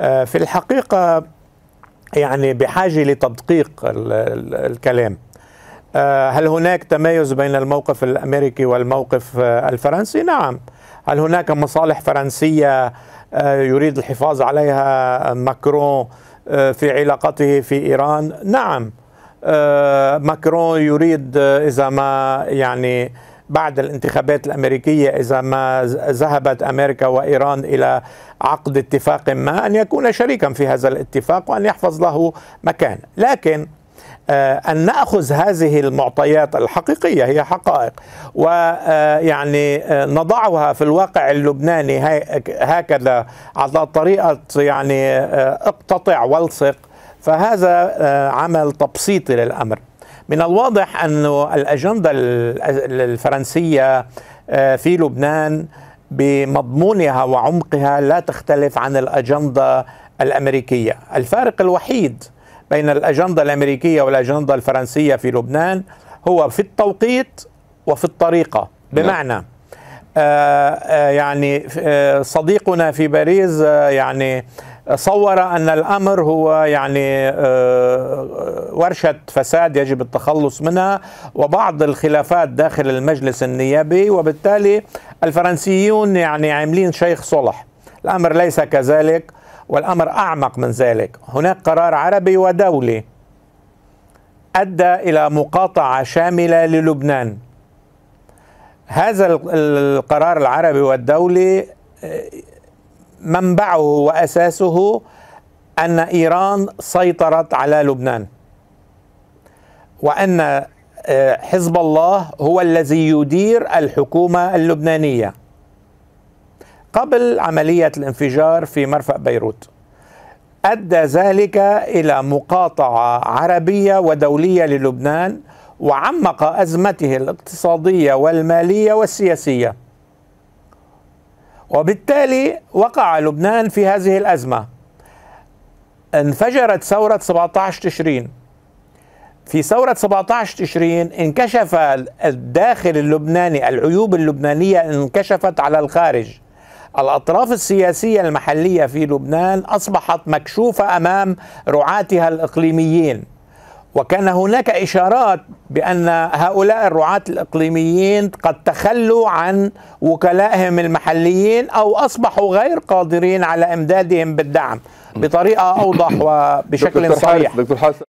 آه، في الحقيقة يعني بحاجة لتدقيق الكلام آه، هل هناك تمايز بين الموقف الأمريكي والموقف آه، الفرنسي؟ نعم هل هناك مصالح فرنسية يريد الحفاظ عليها ماكرون في علاقته في إيران؟ نعم ماكرون يريد إذا ما يعني بعد الانتخابات الامريكيه اذا ما ذهبت امريكا وايران الى عقد اتفاق ما ان يكون شريكا في هذا الاتفاق وان يحفظ له مكان، لكن آه، أن نأخذ هذه المعطيات الحقيقية هي حقائق ويعني آه، آه، نضعها في الواقع اللبناني هكذا على طريقة يعني اقتطع والصق فهذا عمل تبسيطي للأمر من الواضح أن الأجندة الفرنسية آه، في لبنان بمضمونها وعمقها لا تختلف عن الأجندة الأمريكية الفارق الوحيد بين الأجندة الأمريكية والأجندة الفرنسية في لبنان هو في التوقيت وفي الطريقة بمعنى نعم. آه، آه، يعني صديقنا في باريس يعني صور ان الامر هو يعني آه، ورشه فساد يجب التخلص منها وبعض الخلافات داخل المجلس النيابي وبالتالي الفرنسيون يعني عاملين شيخ صلح الامر ليس كذلك والامر اعمق من ذلك هناك قرار عربي ودولي ادى الى مقاطعه شامله للبنان هذا القرار العربي والدولي آه، منبعه واساسه ان ايران سيطرت على لبنان وان آه، حزب الله هو الذي يدير الحكومه اللبنانيه قبل عمليه الانفجار في مرفأ بيروت ادى ذلك الى مقاطعه عربيه ودوليه للبنان وعمق ازمته الاقتصاديه والماليه والسياسيه وبالتالي وقع لبنان في هذه الأزمة انفجرت ثورة 17 تشرين في ثورة 17 تشرين انكشف الداخل اللبناني العيوب اللبنانية انكشفت على الخارج الأطراف السياسية المحلية في لبنان أصبحت مكشوفة أمام رعاتها الإقليميين وكان هناك إشارات بأن هؤلاء الرعاة الإقليميين قد تخلوا عن وكلائهم المحليين أو أصبحوا غير قادرين على إمدادهم بالدعم بطريقة أوضح وبشكل صحيح صريح دكتور